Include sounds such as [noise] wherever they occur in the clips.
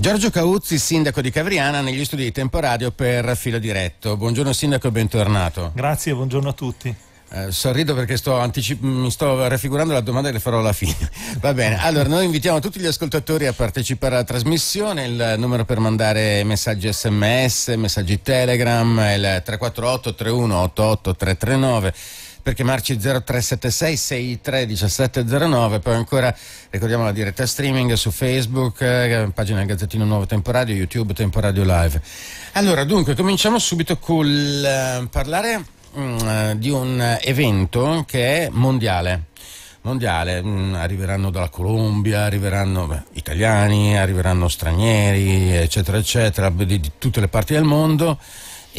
Giorgio Cauzzi, sindaco di Cavriana, negli studi di Temporadio per Filo Diretto. Buongiorno sindaco e bentornato. Grazie, buongiorno a tutti. Eh, sorrido perché sto, anticip- mm, mi sto raffigurando la domanda che farò alla fine. [laughs] Va bene, allora noi invitiamo tutti gli ascoltatori a partecipare alla trasmissione, il numero per mandare messaggi sms, messaggi telegram è il 348 31 339 per chiamarci 0376 63 1709 poi ancora ricordiamo la diretta streaming su Facebook eh, pagina Gazzettino Nuovo Temporadio YouTube Temporadio Live allora dunque cominciamo subito col eh, parlare mh, mm, eh, di un evento che è mondiale mondiale, mm, arriveranno dalla Colombia, arriveranno beh, italiani, arriveranno stranieri, eccetera, eccetera, di, di tutte le parti del mondo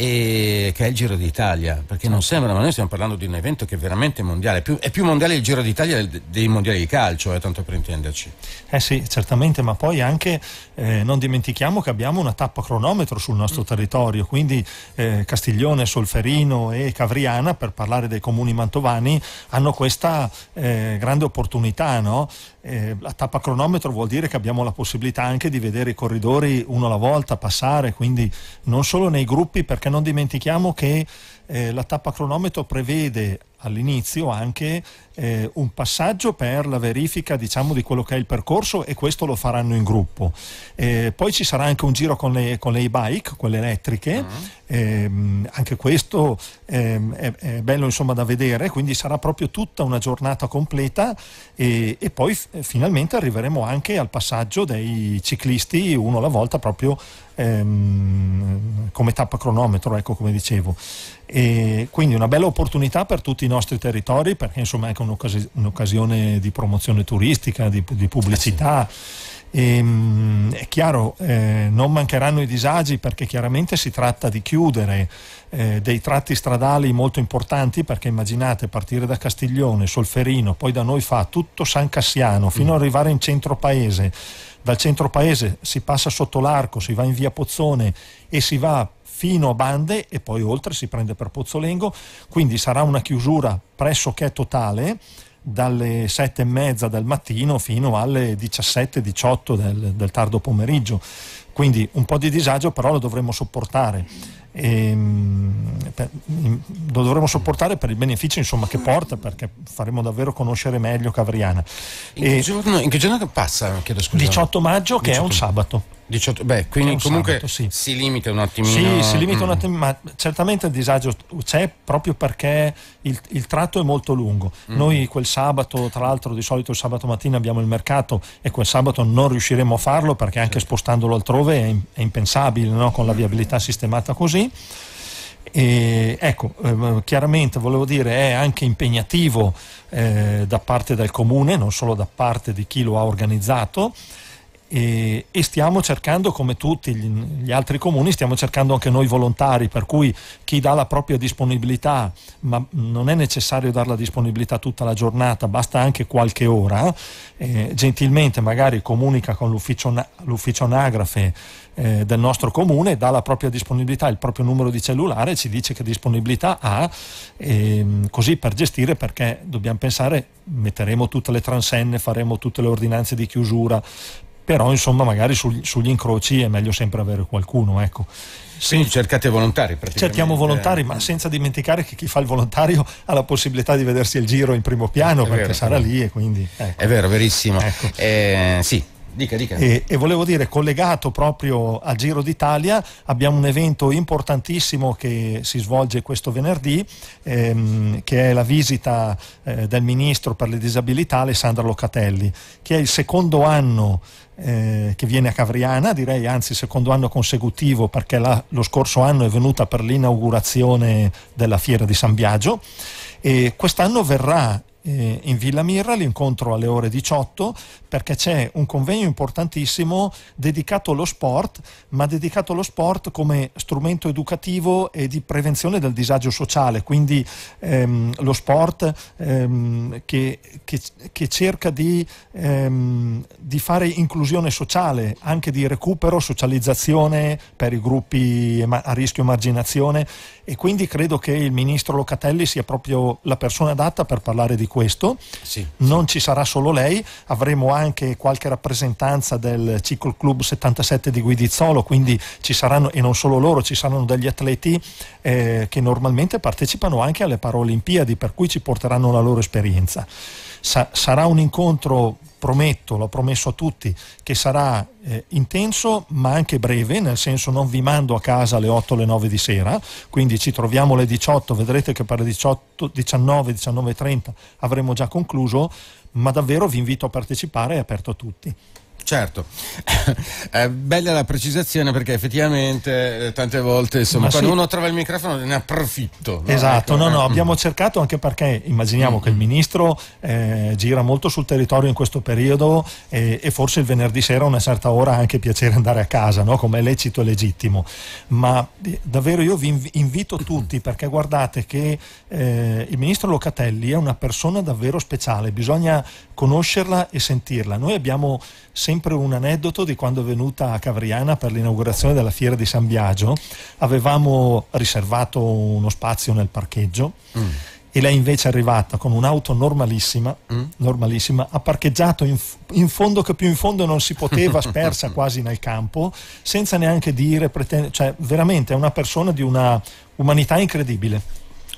e, che è il Giro d'Italia, perché non certo. sembra, ma noi stiamo parlando di un evento che è veramente mondiale, è più, è più mondiale il Giro d'Italia dei mondiali di calcio, eh, tanto per intenderci. Eh sì, certamente, ma poi anche eh, non dimentichiamo che abbiamo una tappa cronometro sul nostro territorio, quindi eh, Castiglione, Solferino e Cavriana, per parlare dei comuni mantovani, hanno questa eh, grande opportunità, no? Eh, la tappa cronometro vuol dire che abbiamo la possibilità anche di vedere i corridori uno alla volta passare, quindi non solo nei gruppi perché non dimentichiamo che eh, la tappa cronometro prevede all'inizio anche eh, un passaggio per la verifica diciamo, di quello che è il percorso e questo lo faranno in gruppo. Eh, poi ci sarà anche un giro con le, con le e-bike, quelle elettriche, uh-huh. eh, anche questo ehm, è, è, bello insomma, da vedere, quindi sarà proprio tutta una giornata completa e, e poi f- finalmente arriveremo anche al passaggio dei ciclisti uno alla volta proprio ehm, come tappa cronometro, ecco come dicevo. E quindi una bella opportunità per tutti nostri territori perché insomma è anche ecco, un'occasione, un'occasione di promozione turistica, di, di pubblicità. E, eh ehm, è chiaro, eh, non mancheranno i disagi perché chiaramente si tratta di chiudere eh, dei tratti stradali molto importanti perché immaginate partire da Castiglione, Solferino, poi da noi fa tutto San Cassiano fino mm. ad arrivare in centro paese. Dal centro paese si passa sotto l'arco, si va in via Pozzone e si va fino a Bande e poi oltre si prende per Pozzolengo, quindi sarà una chiusura pressoché totale dalle sette e mezza del mattino fino alle 17-18 del, del, tardo pomeriggio. Quindi un po' di disagio però lo dovremo sopportare. E, ehm, lo dovremo sopportare per il beneficio insomma, che porta, perché faremo davvero conoscere meglio Cavriana. In, che, giorno, in che giorno passa? Chiedo 18 maggio, che 18. è un sabato. 18, beh, quindi comunque sabato, sì. si limita un attimino. Sì, si limita mm. un attimino, ma certamente il disagio c'è proprio perché il, il tratto è molto lungo. Mm. Noi quel sabato, tra l'altro di solito il sabato mattina abbiamo il mercato e quel sabato non riusciremo a farlo perché anche certo. spostandolo altrove è, è impensabile no? con la viabilità sistemata così. E, ecco, eh, chiaramente volevo dire è anche impegnativo eh, da parte del comune, non solo da parte di chi lo ha organizzato e, e, stiamo cercando come tutti gli, altri comuni stiamo cercando anche noi volontari per cui chi dà la propria disponibilità ma non è necessario dare la disponibilità tutta la giornata basta anche qualche ora eh, gentilmente magari comunica con l'ufficio, l'ufficio anagrafe eh, del nostro comune dà la propria disponibilità il proprio numero di cellulare ci dice che disponibilità ha ehm, così per gestire perché dobbiamo pensare metteremo tutte le transenne faremo tutte le ordinanze di chiusura però insomma magari sugli, sugli incroci è meglio sempre avere qualcuno. Ecco. Sì, cercate volontari Cerchiamo volontari, ma senza dimenticare che chi fa il volontario ha la possibilità di vedersi il giro in primo piano è perché vero, sarà lì e quindi... Ecco. È vero, verissimo. Ecco. Eh, sì, Dica, dica. E, e, volevo dire, collegato proprio a Giro d'Italia, abbiamo un evento importantissimo che si svolge questo venerdì, ehm, che è la visita eh, del Ministro per le Disabilità Alessandro Locatelli, che è il secondo anno eh, che viene a Cavriana, direi anzi secondo anno consecutivo perché la, lo scorso anno è venuta per l'inaugurazione della fiera di San Biagio e quest'anno verrà eh, in Villa Mirra, l'incontro alle ore 18, perché c'è un convegno importantissimo dedicato allo sport, ma dedicato allo sport come strumento educativo e di prevenzione del disagio sociale, quindi ehm, lo sport ehm, che, che, che, cerca di, ehm, di fare inclusione sociale, anche di recupero, socializzazione per i gruppi a rischio emarginazione e quindi credo che il ministro Locatelli sia proprio la persona adatta per parlare di questo, sì, non ci sarà solo lei, avremo anche qualche rappresentanza del Ciclo Club 77 di Guidizzolo, quindi ci saranno, e non solo loro, ci saranno degli atleti eh, che normalmente partecipano anche alle Paralimpiadi, per cui ci porteranno la loro esperienza. Sa- sarà un incontro, prometto, l'ho promesso a tutti, che sarà eh, intenso ma anche breve, nel senso non vi mando a casa alle 8 o alle 9 di sera, quindi ci troviamo alle 18, vedrete che per le 18, 19, 19.30 avremo già concluso, ma davvero vi invito a partecipare, è aperto a tutti. Certo, [laughs] è bella la precisazione perché effettivamente eh, tante volte insomma, quando sì. uno trova il microfono ne approfitto. No? Esatto, ecco. no, no, eh. abbiamo cercato anche perché immaginiamo mm. che il mm. ministro eh, gira molto sul territorio in questo periodo eh, e forse il venerdì sera a una certa ora ha anche piacere andare a casa, no? come è lecito e legittimo. Ma eh, davvero io vi invito tutti perché guardate che eh, il ministro Locatelli è una persona davvero speciale, bisogna conoscerla e sentirla. Noi abbiamo sempre sempre un aneddoto di quando è venuta a Cavriana per l'inaugurazione della fiera di San Biagio. Avevamo riservato uno spazio nel parcheggio. Mm e lei invece è arrivata con un'auto normalissima, mm. normalissima ha parcheggiato in, in, fondo che più in fondo non si poteva, [laughs] spersa quasi nel campo, senza neanche dire, pretende, cioè veramente è una persona di una umanità incredibile.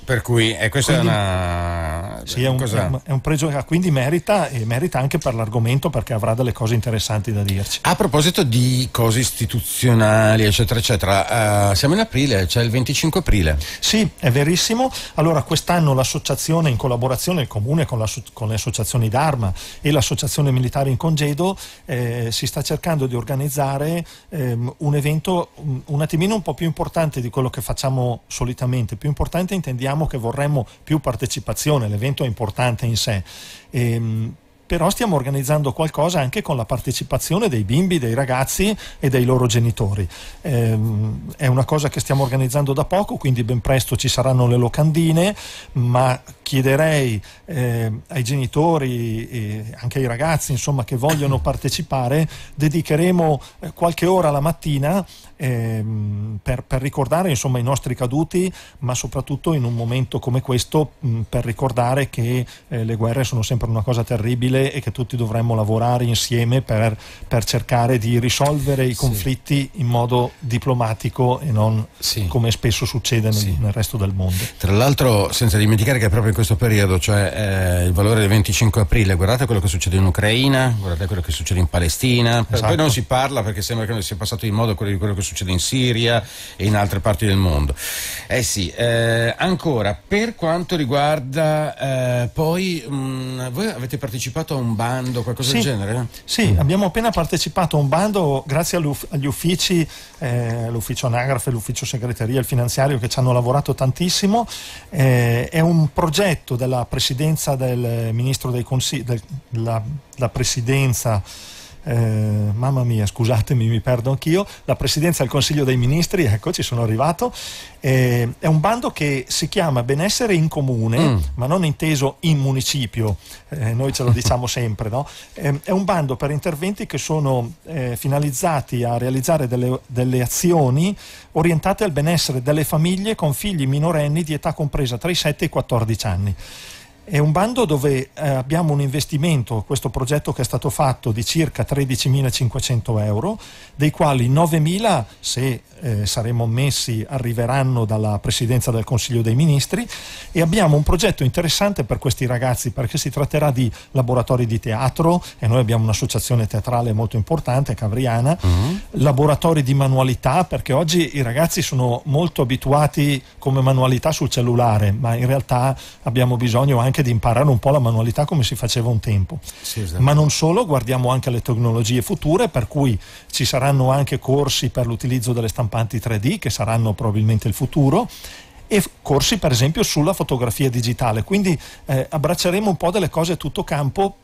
Per cui eh, questa quindi, è una. Sì, è un, cosa... è un pregio che quindi merita e merita anche per l'argomento perché avrà delle cose interessanti da dirci. A proposito di cose istituzionali, eccetera, eccetera, uh, siamo in aprile, c'è cioè il 25 aprile. Sì, è verissimo. Allora, quest'anno l'associazione in collaborazione, il comune con, con le associazioni d'arma e l'associazione militare in congedo, eh, si sta cercando di organizzare ehm, un evento un, un attimino un po' più importante di quello che facciamo solitamente. Più importante intendiamo sappiamo che vorremmo più partecipazione, l'evento è importante in sé. Ehm, però stiamo organizzando qualcosa anche con la partecipazione dei bimbi, dei ragazzi e dei loro genitori. Ehm, è una cosa che stiamo organizzando da poco, quindi ben presto ci saranno le locandine, ma chiederei eh, ai genitori e anche ai ragazzi insomma, che vogliono [clears throat] partecipare, dedicheremo eh, qualche ora la mattina ehm, per, per, ricordare insomma, i nostri caduti, ma soprattutto in un momento come questo mh, mm, per ricordare che eh, le guerre sono sempre una cosa terribile e che tutti dovremmo lavorare insieme per, per cercare di risolvere i conflitti sì. in modo diplomatico e non sì. come spesso succede nel, sì. nel, resto del mondo. Tra l'altro, senza dimenticare che proprio in questo periodo, cioè eh, il valore del 25 aprile, guardate quello che succede in Ucraina, guardate quello che succede in Palestina, esatto. poi non si parla perché sembra che non sia passato in modo quello di quello che succede succede in Siria e in altre parti del mondo. Eh sì, eh, ancora, per quanto riguarda eh, poi, mh, mm, voi avete partecipato a un bando, qualcosa sì, del genere? Sì, mm. abbiamo appena partecipato a un bando grazie agli uffici, eh, l'ufficio anagrafe, l'ufficio segreteria, il finanziario che ci hanno lavorato tantissimo. Eh, è un progetto della presidenza del ministro dei consigli, la, della presidenza eh, mamma mia, scusatemi, mi perdo anch'io, la Presidenza del Consiglio dei Ministri, ecco, ci sono arrivato, eh, è un bando che si chiama Benessere in Comune, mm. ma non inteso in municipio, eh, noi ce lo [laughs] diciamo sempre, no? Eh, è un bando per interventi che sono eh, finalizzati a realizzare delle, delle azioni orientate al benessere delle famiglie con figli minorenni di età compresa tra i 7 e i 14 anni. È un bando dove eh, abbiamo un investimento, questo progetto che è stato fatto, di circa 13.500 euro, dei quali 9.000, se eh, saremo messi, arriveranno dalla Presidenza del Consiglio dei Ministri e abbiamo un progetto interessante per questi ragazzi perché si tratterà di laboratori di teatro e noi abbiamo un'associazione teatrale molto importante, Cavriana, mm-hmm. laboratori di manualità perché oggi i ragazzi sono molto abituati come manualità sul cellulare, ma in realtà abbiamo bisogno anche anche di imparare un po' la manualità come si faceva un tempo. Sì, esatto. Ma non solo, guardiamo anche alle tecnologie future, per cui ci saranno anche corsi per l'utilizzo delle stampanti 3D, che saranno probabilmente il futuro e corsi per esempio sulla fotografia digitale, quindi eh, abbracceremo un po' delle cose a tutto campo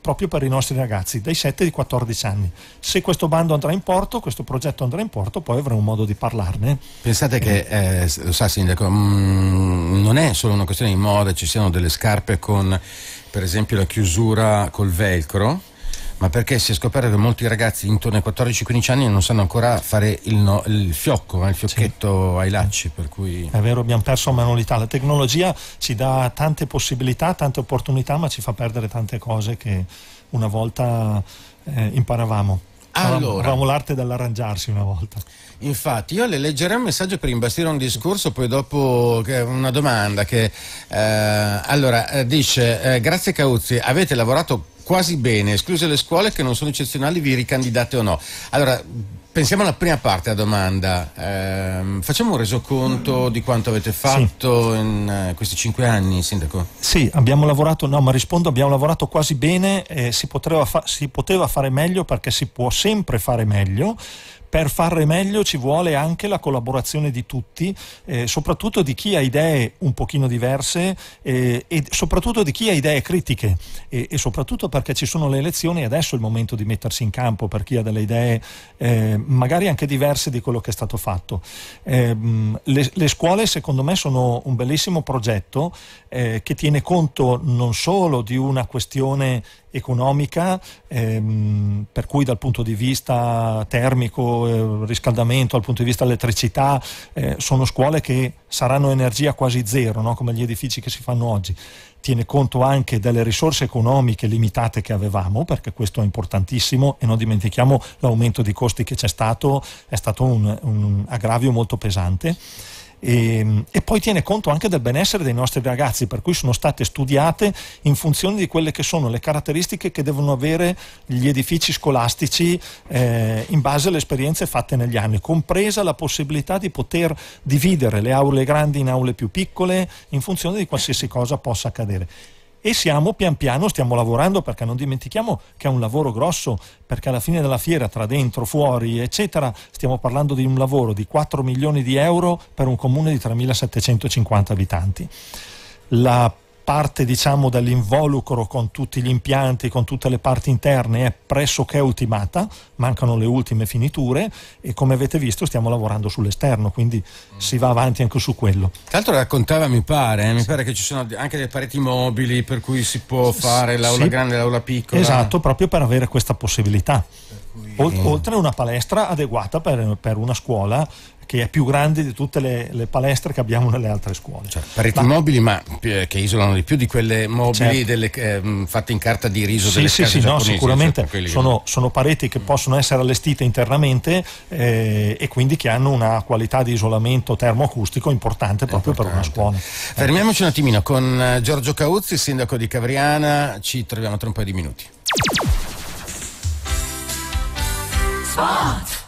proprio per i nostri ragazzi dai 7 ai 14 anni. Se questo bando andrà in porto, questo progetto andrà in porto, poi avremo modo di parlarne. Pensate che, eh, lo eh, sa Sindaco, mh, mm, non è solo una questione di moda, ci siano delle scarpe con per esempio la chiusura col velcro ma perché si è scoperto che molti ragazzi intorno ai 14-15 anni non sanno ancora fare il, no, il fiocco, eh, il fiocchetto sì. ai lacci. Cui... È vero, abbiamo perso manualità. La tecnologia ci dà tante possibilità, tante opportunità, ma ci fa perdere tante cose che una volta eh, imparavamo. Allora, avevamo l'arte dell'arrangiarsi una volta. Infatti, io le leggerei un messaggio per imbastire un discorso, poi dopo eh, una domanda che eh, allora eh, dice eh, grazie Cauzzi, avete lavorato quasi bene, escluse le scuole che non sono eccezionali, vi ricandidate o no? Allora, pensiamo alla prima parte della domanda. Eh, facciamo un resoconto di quanto avete fatto sì. in eh, questi cinque anni, Sindaco? Sì, abbiamo lavorato, no, ma rispondo, abbiamo lavorato quasi bene, eh, si, fa- si poteva fare meglio perché si può sempre fare meglio per fare meglio ci vuole anche la collaborazione di tutti, eh, soprattutto di chi ha idee un pochino diverse eh, e soprattutto di chi ha idee critiche e, e, soprattutto perché ci sono le elezioni e adesso è il momento di mettersi in campo per chi ha delle idee eh, magari anche diverse di quello che è stato fatto. Ehm, le, le, scuole secondo me sono un bellissimo progetto eh, che tiene conto non solo di una questione economica, ehm, per cui dal punto di vista termico, eh, riscaldamento, dal punto di vista elettricità, eh, sono scuole che saranno energia quasi zero, no? come gli edifici che si fanno oggi. Tiene conto anche delle risorse economiche limitate che avevamo, perché questo è importantissimo e non dimentichiamo l'aumento di costi che c'è stato, è stato un, un aggravio molto pesante e, ehm, e, poi tiene conto anche del benessere dei nostri ragazzi, per cui sono state studiate in funzione di quelle che sono le caratteristiche che devono avere gli edifici scolastici eh, in base alle esperienze fatte negli anni, compresa la possibilità di poter dividere le aule grandi in aule più piccole in funzione di qualsiasi cosa possa accadere e siamo pian piano, stiamo lavorando perché non dimentichiamo che è un lavoro grosso, perché alla fine della fiera, tra dentro, fuori, eccetera, stiamo parlando di un lavoro di 4 milioni di euro per un comune di 3.750 abitanti. La parte diciamo dall'involucro con tutti gli impianti, con tutte le parti interne è pressoché ultimata, mancano le ultime finiture e come avete visto stiamo lavorando sull'esterno, quindi mm. si va avanti anche su quello. Tra l'altro raccontava mi pare, eh, mi pare che ci sono anche delle pareti mobili per cui si può fare l'aula sì. grande e l'aula piccola. Esatto, proprio per avere questa possibilità. Oltre a una palestra adeguata per, per una scuola che è più grande di tutte le, le, palestre che abbiamo nelle altre scuole. Cioè, pareti ma, mobili, ma eh, che isolano di più di quelle mobili certo. delle, eh, fatte in carta di riso sì, delle sì, sì, no, sicuramente sono, sono, pareti che possono essere allestite internamente eh, e quindi che hanno una qualità di isolamento termoacustico importante proprio importante. per una scuola. Fermiamoci un attimino con eh, Giorgio Cauzzi, sindaco di Cavriana, ci troviamo tra un paio di minuti. Sport.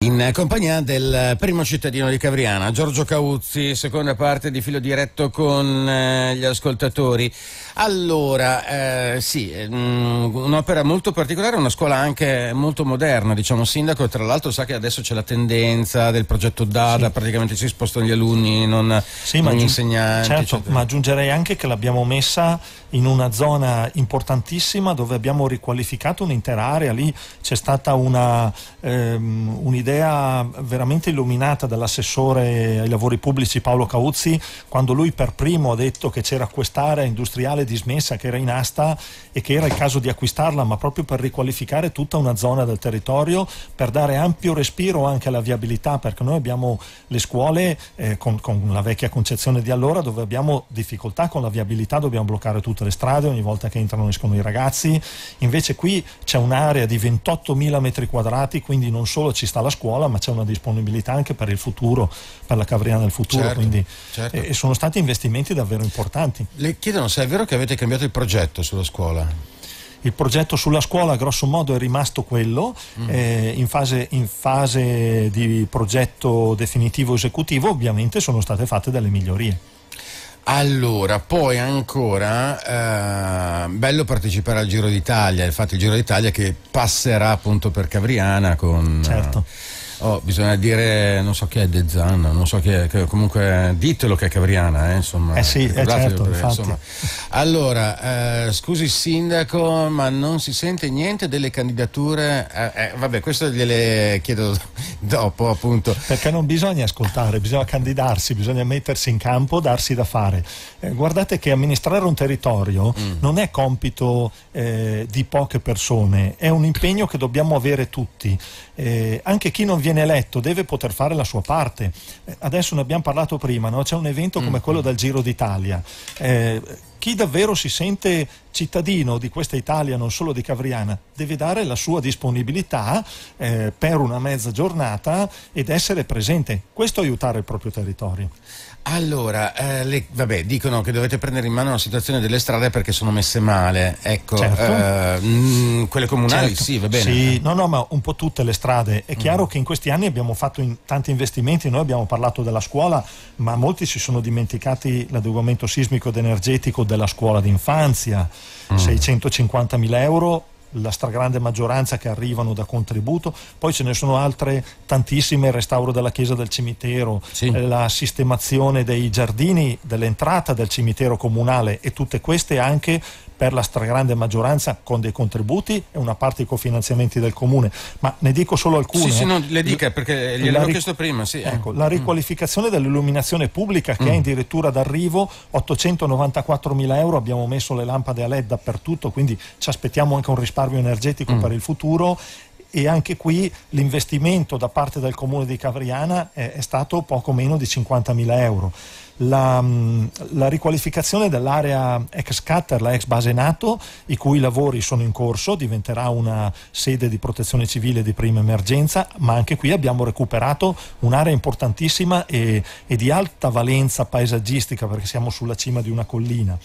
In compagnia del primo cittadino di Cavriana, Giorgio Cauzzi, seconda parte di filo diretto con eh, gli ascoltatori. Allora, eh, sì, mh, mm, un'opera molto particolare, una scuola anche molto moderna, diciamo sindaco, tra l'altro sa che adesso c'è la tendenza del progetto DADA, sì. praticamente si spostano gli alunni, non, sì, non gli insegnanti. Certo, eccetera. ma aggiungerei anche che l'abbiamo messa in una zona importantissima dove abbiamo riqualificato un'intera area, lì c'è stata una, ehm, un'idea veramente illuminata dall'assessore ai lavori pubblici Paolo Cauzzi, quando lui per primo ha detto che c'era quest'area industriale dismessa che era in asta e che era il caso di acquistarla, ma proprio per riqualificare tutta una zona del territorio, per dare ampio respiro anche alla viabilità, perché noi abbiamo le scuole eh, con, con la vecchia concezione di allora dove abbiamo difficoltà con la viabilità, dobbiamo bloccare tutte le strade ogni volta che entrano e escono i ragazzi, invece qui c'è un'area di 28.000 metri quadrati, quindi non solo ci sta la scuola, ma c'è una disponibilità anche per il futuro, per la Cavriana del futuro, certo, quindi certo. Eh, sono stati investimenti davvero importanti. Le chiedono se è vero che avete cambiato il progetto sulla scuola. Il progetto sulla scuola, grosso modo, è rimasto quello, mm. eh, in, fase, in, fase, di progetto definitivo esecutivo ovviamente sono state fatte delle migliorie. Allora, poi ancora, eh, bello partecipare al Giro d'Italia, infatti il Giro d'Italia che passerà appunto per Cavriana con... Certo. Eh, Oh, bisogna dire, non so chi è De Zanna, non so chi è, comunque ditelo che è Cavriana, eh, insomma. Eh sì, eh certo, perché, insomma. Allora, eh, scusi sindaco, ma non si sente niente delle candidature? Eh, eh vabbè, questo gliele chiedo [laughs] dopo, appunto. Perché non bisogna ascoltare, bisogna candidarsi, bisogna mettersi in campo, darsi da fare. Eh, guardate che amministrare un territorio mm. non è compito eh, di poche persone, è un impegno che dobbiamo avere tutti. anche chi non viene viene eletto deve poter fare la sua parte. Eh, adesso ne abbiamo parlato prima, no? c'è un evento come mm. quello del Giro d'Italia. Eh, chi davvero si sente cittadino di questa Italia, non solo di Cavriana, deve dare la sua disponibilità eh, per una mezza giornata ed essere presente. Questo aiutare il proprio territorio. Allora, eh, le, vabbè, dicono che dovete prendere in mano la situazione delle strade perché sono messe male. Ecco, certo. eh, mh, mm, quelle comunali certo. sì, va bene. Sì, no, no, ma un po' tutte le strade. È mm. chiaro mm. che in questi anni abbiamo fatto in, tanti investimenti, noi abbiamo parlato della scuola, ma molti si sono dimenticati l'adeguamento sismico ed energetico della scuola d'infanzia mm. 650.000 euro la stragrande maggioranza che arrivano da contributo, poi ce ne sono altre tantissime, il restauro della chiesa del cimitero, sì. Eh, la sistemazione dei giardini, dell'entrata del cimitero comunale e tutte queste anche per la stragrande maggioranza con dei contributi e una parte con finanziamenti del comune, ma ne dico solo alcune. Sì, sì, no, eh. le dica perché gliel'avevo ric- chiesto prima, sì. Eh. Ecco, la mm. riqualificazione dell'illuminazione pubblica che mm. è addirittura d'arrivo, 894 mila euro, abbiamo messo le lampade a LED dappertutto, quindi ci aspettiamo anche un risparmio energetico mm. per il futuro e anche qui l'investimento da parte del comune di Cavriana è, è stato poco meno di 50 mila euro la, mm, la riqualificazione dell'area ex Qatar, la ex base NATO, i cui lavori sono in corso, diventerà una sede di protezione civile di prima emergenza, ma anche qui abbiamo recuperato un'area importantissima e, e di alta valenza paesaggistica perché siamo sulla cima di una collina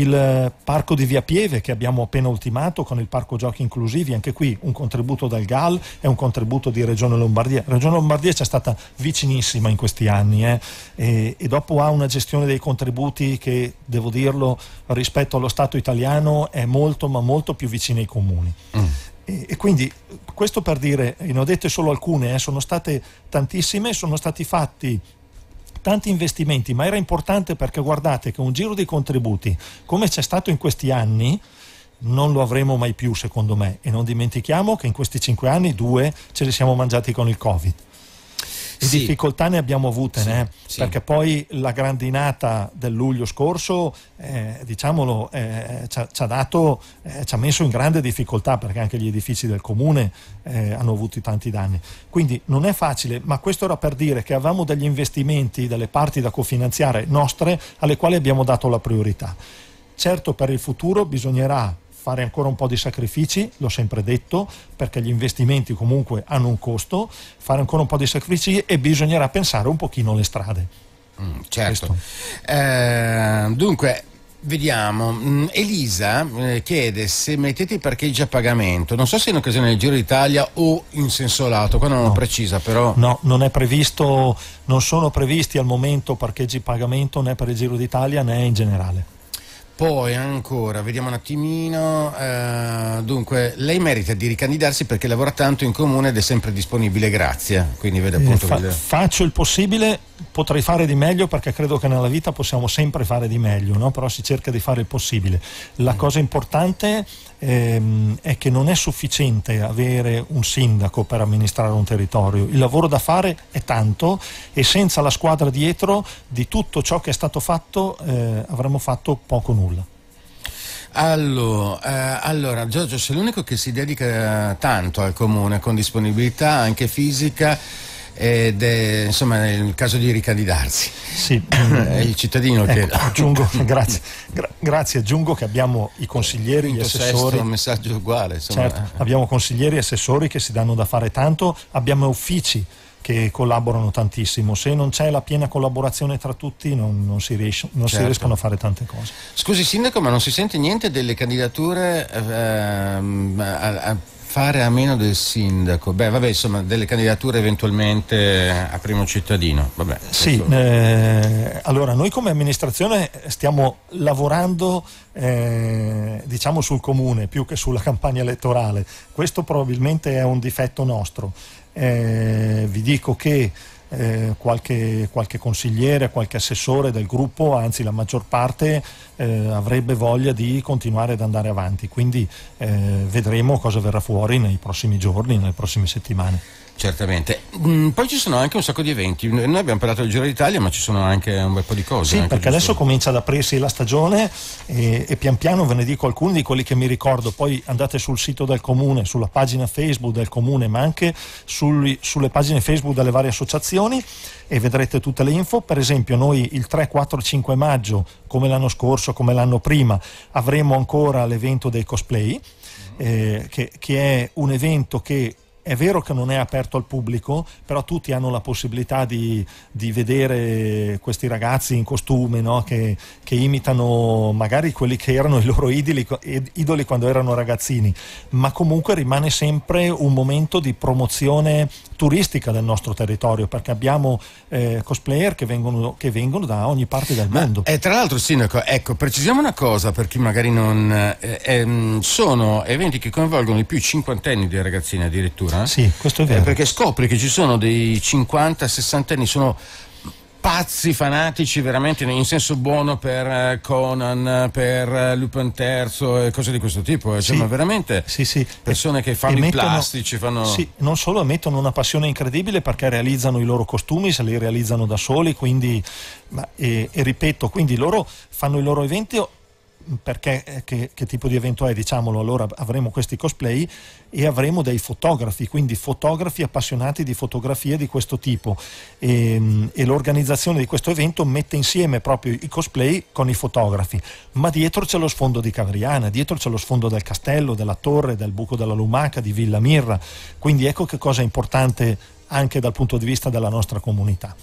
il eh, parco di Via Pieve che abbiamo appena ultimato con il parco giochi inclusivi, anche qui un contributo dal GAL e un contributo di Regione Lombardia. Regione Lombardia c'è stata vicinissima in questi anni eh? e, e dopo ha una gestione dei contributi che, devo dirlo, rispetto allo Stato italiano è molto ma molto più vicina ai comuni. Mm. E quindi questo per dire, ne ho dette solo alcune, eh, sono state tantissime, sono stati fatti tanti investimenti, ma era importante perché guardate che un giro di contributi come c'è stato in questi anni non lo avremo mai più secondo me e non dimentichiamo che in questi cinque anni due ce li siamo mangiati con il Covid di sì. difficoltà ne abbiamo avute, sì, né? Eh, sì. perché poi la grandinata del luglio scorso, eh, diciamolo, eh, ci, ha, dato, eh, ci, ha, messo in grande difficoltà perché anche gli edifici del comune eh, hanno avuto tanti danni. Quindi non è facile, ma questo era per dire che avevamo degli investimenti, delle parti da cofinanziare nostre alle quali abbiamo dato la priorità. Certo per il futuro bisognerà fare ancora un po' di sacrifici, l'ho sempre detto, perché gli investimenti comunque hanno un costo, fare ancora un po' di sacrifici e bisognerà pensare un pochino alle strade. Mm, certo. Eh, dunque, Vediamo, mm, Elisa eh, chiede se mettete i parcheggi a pagamento, non so se in occasione del Giro d'Italia o in senso lato, qua non no. precisa però. No, non, è previsto, non sono previsti al momento parcheggi a pagamento né per il Giro d'Italia né in generale. Poi ancora, vediamo un attimino. Eh, dunque, lei merita di ricandidarsi perché lavora tanto in comune ed è sempre disponibile, grazie. Quindi vede eh, appunto. Eh, fa, il... Faccio il possibile, potrei fare di meglio perché credo che nella vita possiamo sempre fare di meglio, no? però si cerca di fare il possibile. La mm. cosa importante ehm, è che non è sufficiente avere un sindaco per amministrare un territorio, il lavoro da fare è tanto e senza la squadra dietro di tutto ciò che è stato fatto eh, avremmo fatto poco nulla. Allora, eh, allora, Giorgio sei l'unico che si dedica tanto al comune con disponibilità anche fisica ed è insomma, il caso di ricandidarsi. Sì. [coughs] È il cittadino ecco, che... [coughs] Aggiungo, [coughs] grazie, gra grazie, aggiungo che abbiamo i consiglieri, gli assessori... Un messaggio uguale. Insomma. Certo, abbiamo consiglieri e assessori che si danno da fare tanto, abbiamo uffici che collaborano tantissimo. Se non c'è la piena collaborazione tra tutti non, non, si, riesce, non certo. si, riescono a fare tante cose. Scusi Sindaco, ma non si sente niente delle candidature eh, ehm, a, a fare a meno del sindaco? Beh, vabbè, insomma, delle candidature eventualmente eh, a primo cittadino. Vabbè, sì, eh, allora noi come amministrazione stiamo lavorando eh, diciamo sul comune più che sulla campagna elettorale. Questo probabilmente è un difetto nostro. Eh, vi dico che eh, qualche, qualche, consigliere, qualche assessore del gruppo, anzi la maggior parte eh, avrebbe voglia di continuare ad andare avanti, quindi eh, vedremo cosa verrà fuori nei prossimi giorni, nelle prossime settimane. Certamente. Mm, poi ci sono anche un sacco di eventi. Noi abbiamo parlato del Giro d'Italia, ma ci sono anche un bel po' di cose. Sì, perché giusto. adesso comincia ad aprirsi la stagione e, e, pian piano ve ne dico alcuni di quelli che mi ricordo. Poi andate sul sito del comune, sulla pagina Facebook del comune, ma anche sul, sulle pagine Facebook delle varie associazioni e vedrete tutte le info. Per esempio, noi il 3, 4, 5 maggio, come l'anno scorso, come l'anno prima, avremo ancora l'evento dei cosplay. Eh, che, che è un evento che è vero che non è aperto al pubblico, però tutti hanno la possibilità di, di vedere questi ragazzi in costume no? che, che, imitano magari quelli che erano i loro idoli, idoli quando erano ragazzini, ma comunque rimane sempre un momento di promozione turistica del nostro territorio perché abbiamo eh, cosplayer che vengono, che vengono, da ogni parte del ma, mondo. Eh, tra l'altro, Sindaco, ecco, precisiamo una cosa per chi magari non. Eh, ehm, sono eventi che coinvolgono i più cinquantenni dei ragazzini addirittura eh? Sì, questo è eh, vero. Eh, perché scopri che ci sono dei 50-60 anni, sono pazzi fanatici veramente in senso buono per eh, Conan, per eh, Lupin III e cose di questo tipo, cioè, sì, ma veramente sì, sì. persone che fanno mettono, i plastici, fanno... Sì, non solo mettono una passione incredibile perché realizzano i loro costumi, se li realizzano da soli, quindi, ma, e, e ripeto, quindi loro fanno i loro eventi perché eh, che, che, tipo di evento è, diciamolo, allora avremo questi cosplay e avremo dei fotografi, quindi fotografi appassionati di fotografie di questo tipo e, ehm, e l'organizzazione di questo evento mette insieme proprio i cosplay con i fotografi, ma dietro c'è lo sfondo di Cavriana, dietro c'è lo sfondo del castello, della torre, del buco della lumaca, di Villa Mirra, quindi ecco che cosa è importante anche dal punto di vista della nostra comunità.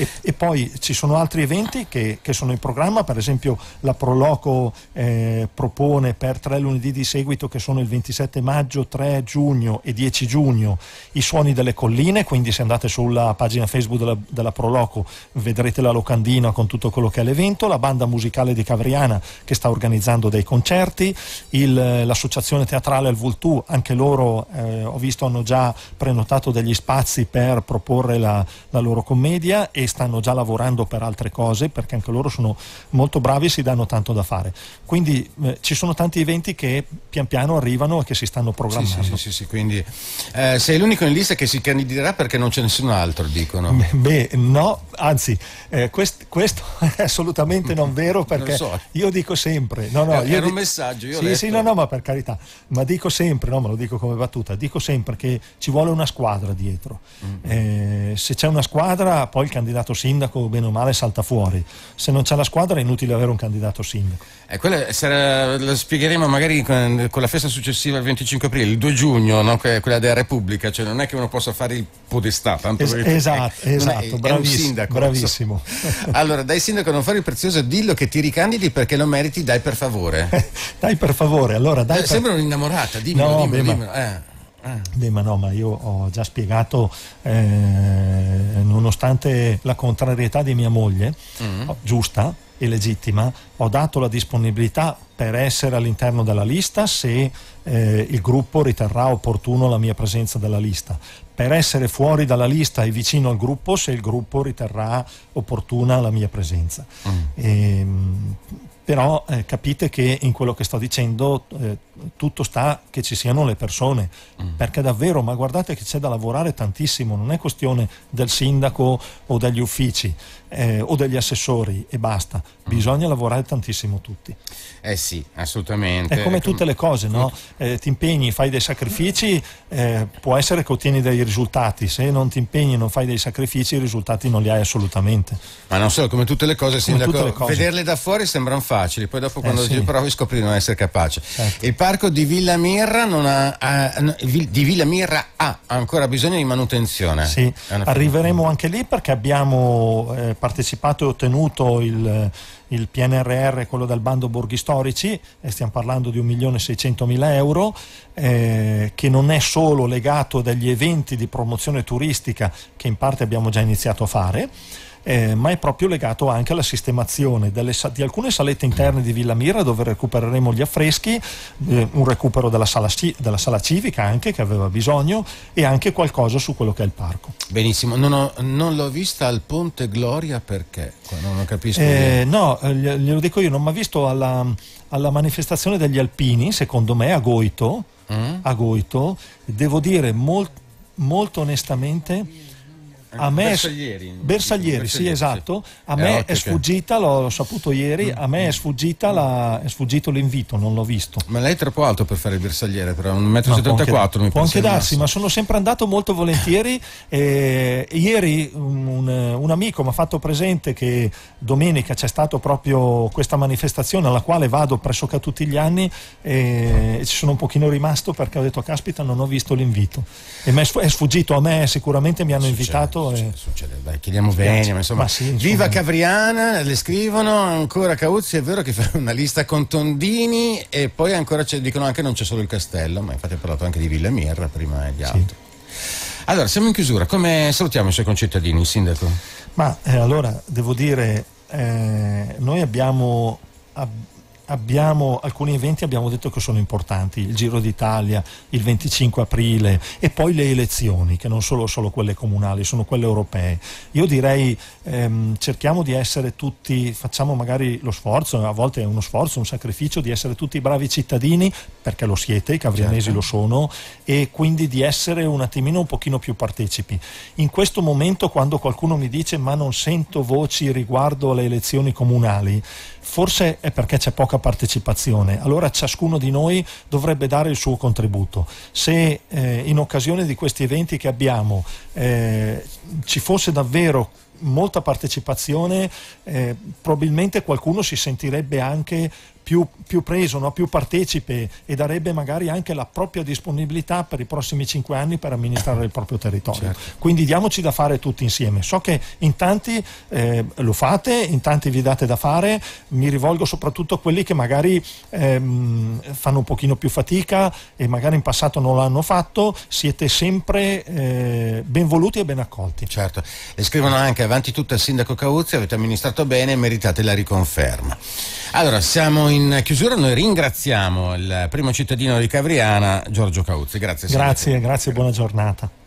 E, e, poi ci sono altri eventi che, che, sono in programma, per esempio la Proloco eh, propone per tre lunedì di seguito, che sono il 27 maggio, 3 giugno e 10 giugno, i suoni delle colline, quindi se andate sulla pagina Facebook della, della Proloco vedrete la locandina con tutto quello che è l'evento, la banda musicale di Cavriana che sta organizzando dei concerti, il, l'associazione teatrale al Vultù, anche loro eh, ho visto hanno già prenotato degli spazi per proporre la, la loro commedia e stanno già lavorando per altre cose perché anche loro sono molto bravi e si danno tanto da fare. Quindi eh, ci sono tanti eventi che pian piano arrivano e che si stanno programmando. Sì, sì, sì, sì quindi eh, sei l'unico in lista che si candiderà perché non c'è nessun altro, dicono. Beh, no, anzi, eh, quest, questo [laughs] è assolutamente non vero [laughs] perché non so. io dico sempre... No, no, eh, era un messaggio, io Sì, sì, no, no, ma per carità, ma dico sempre, no, me lo dico come battuta, dico sempre che ci vuole una squadra dietro. Mm. Eh, se c'è una squadra, poi il candidato candidato sindaco, bene o male, salta fuori. Se non c'è la squadra è inutile avere un candidato sindaco. Eh, quella sarà, lo spiegheremo magari con, con, la festa successiva il 25 aprile, il 2 giugno, no? quella della Repubblica, cioè non è che uno possa fare il podestà. Tanto es- esatto, è, esatto, è, braviss- è sindaco, bravissimo. [laughs] allora, dai sindaco, non fare il prezioso, dillo che ti ricandidi perché lo meriti, dai per favore. [laughs] dai per favore, allora dai. Eh, per... Sembra un'innamorata, dimmelo, no, dimmelo, beh, dimmelo. Eh. Eh. Beh, ma no, ma io ho già spiegato, eh, nonostante la contrarietà di mia moglie, mm. Oh, giusta e legittima, ho dato la disponibilità per essere all'interno della lista se eh, il gruppo riterrà opportuno la mia presenza dalla lista, per essere fuori dalla lista e vicino al gruppo se il gruppo riterrà opportuna la mia presenza. Mm. E, ehm, però eh, capite che in quello che sto dicendo eh, tutto sta che ci siano le persone, mm. perché davvero, ma guardate che c'è da lavorare tantissimo, non è questione del sindaco o degli uffici, eh, o degli assessori e basta. Bisogna mm. lavorare tantissimo tutti. Eh sì, assolutamente. È come tutte le cose, no? Eh, ti impegni, fai dei sacrifici, eh, può essere che ottieni dei risultati, se non ti impegni non fai dei sacrifici i risultati non li hai assolutamente. Ma non solo, come tutte le cose, come le cose. vederle da fuori sembrano facili, poi dopo quando eh sì. ci provi scopri di non essere capace. Certo. Il parco di Villa Mirra ha, ha, di Villa Mirra ha ancora bisogno di manutenzione. Sì, arriveremo anche lì perché abbiamo eh, partecipato e ottenuto il, il PNRR, quello del bando Borghi Storici, e stiamo parlando di 1.600.000 euro, eh, che non è solo legato agli eventi di promozione turistica che in parte abbiamo già iniziato a fare, eh, ma è proprio legato anche alla sistemazione delle, di alcune salette interne di Villa Mira dove recupereremo gli affreschi, eh, un recupero della sala, della sala, civica anche che aveva bisogno e anche qualcosa su quello che è il parco. Benissimo, non, ho, non l'ho vista al Ponte Gloria perché? Non capisco. Eh, no, eh, glielo dico io, non mi ha visto alla, alla manifestazione degli alpini, secondo me, a Goito. Mm. a Goito, devo dire molt, molto onestamente a me Bersaglieri, Bersaglieri, sì esatto a me ottica. è sfuggita l'ho, saputo ieri mm. a me è, sfuggita la, è sfuggito l'invito non l'ho visto ma lei è troppo alto per fare il bersagliere però 1,74 m può anche, darsi ma sono sempre andato molto volentieri [laughs] eh, ieri un, un amico mi ha fatto presente che domenica c'è stata proprio questa manifestazione alla quale vado pressoché tutti gli anni e, e ci sono un pochino rimasto perché ho detto caspita non ho visto l'invito è sfuggito a me, sicuramente mi hanno succede, invitato. Succede, e... succede. Dai, chiediamo Venia, ma insomma. Ma sì, insomma. Viva Cavriana, le scrivono ancora Cauzzi, è vero che fa una lista con Tondini e poi ancora dicono anche non c'è solo il castello, ma infatti ha parlato anche di Villa Mirra prima e di altri Sì. Allora, siamo in chiusura, come salutiamo i suoi concittadini, il sindaco? Ma eh, allora, devo dire, eh, noi abbiamo... Ab- abbiamo alcuni eventi abbiamo detto che sono importanti, il Giro d'Italia il 25 aprile e poi le elezioni, che non sono solo quelle comunali, sono quelle europee. Io direi ehm, cerchiamo di essere tutti, facciamo magari lo sforzo, a volte è uno sforzo, un sacrificio, di essere tutti bravi cittadini, perché lo siete, i cavrianesi certo. lo sono, e quindi di essere un attimino un pochino più partecipi. In questo momento quando qualcuno mi dice ma non sento voci riguardo alle elezioni comunali, forse è perché c'è poca partecipazione, allora ciascuno di noi dovrebbe dare il suo contributo. Se eh, in occasione di questi eventi che abbiamo eh, ci fosse davvero molta partecipazione, eh, probabilmente qualcuno si sentirebbe anche più, più preso, no? più partecipe e darebbe magari anche la propria disponibilità per i prossimi cinque anni per amministrare il proprio territorio. Certo. Quindi diamoci da fare tutti insieme. So che in tanti eh, lo fate, in tanti vi date da fare, mi rivolgo soprattutto a quelli che magari ehm, fanno un pochino più fatica e magari in passato non l'hanno fatto, siete sempre eh, voluti e ben accolti. Certo, e scrivono anche avanti tutto al sindaco Cauzzi, avete amministrato bene e meritate la riconferma. Allora, siamo in chiusura, noi ringraziamo il primo cittadino di Cavriana, Giorgio Cauzzi. Grazie. Grazie, grazie, buona giornata.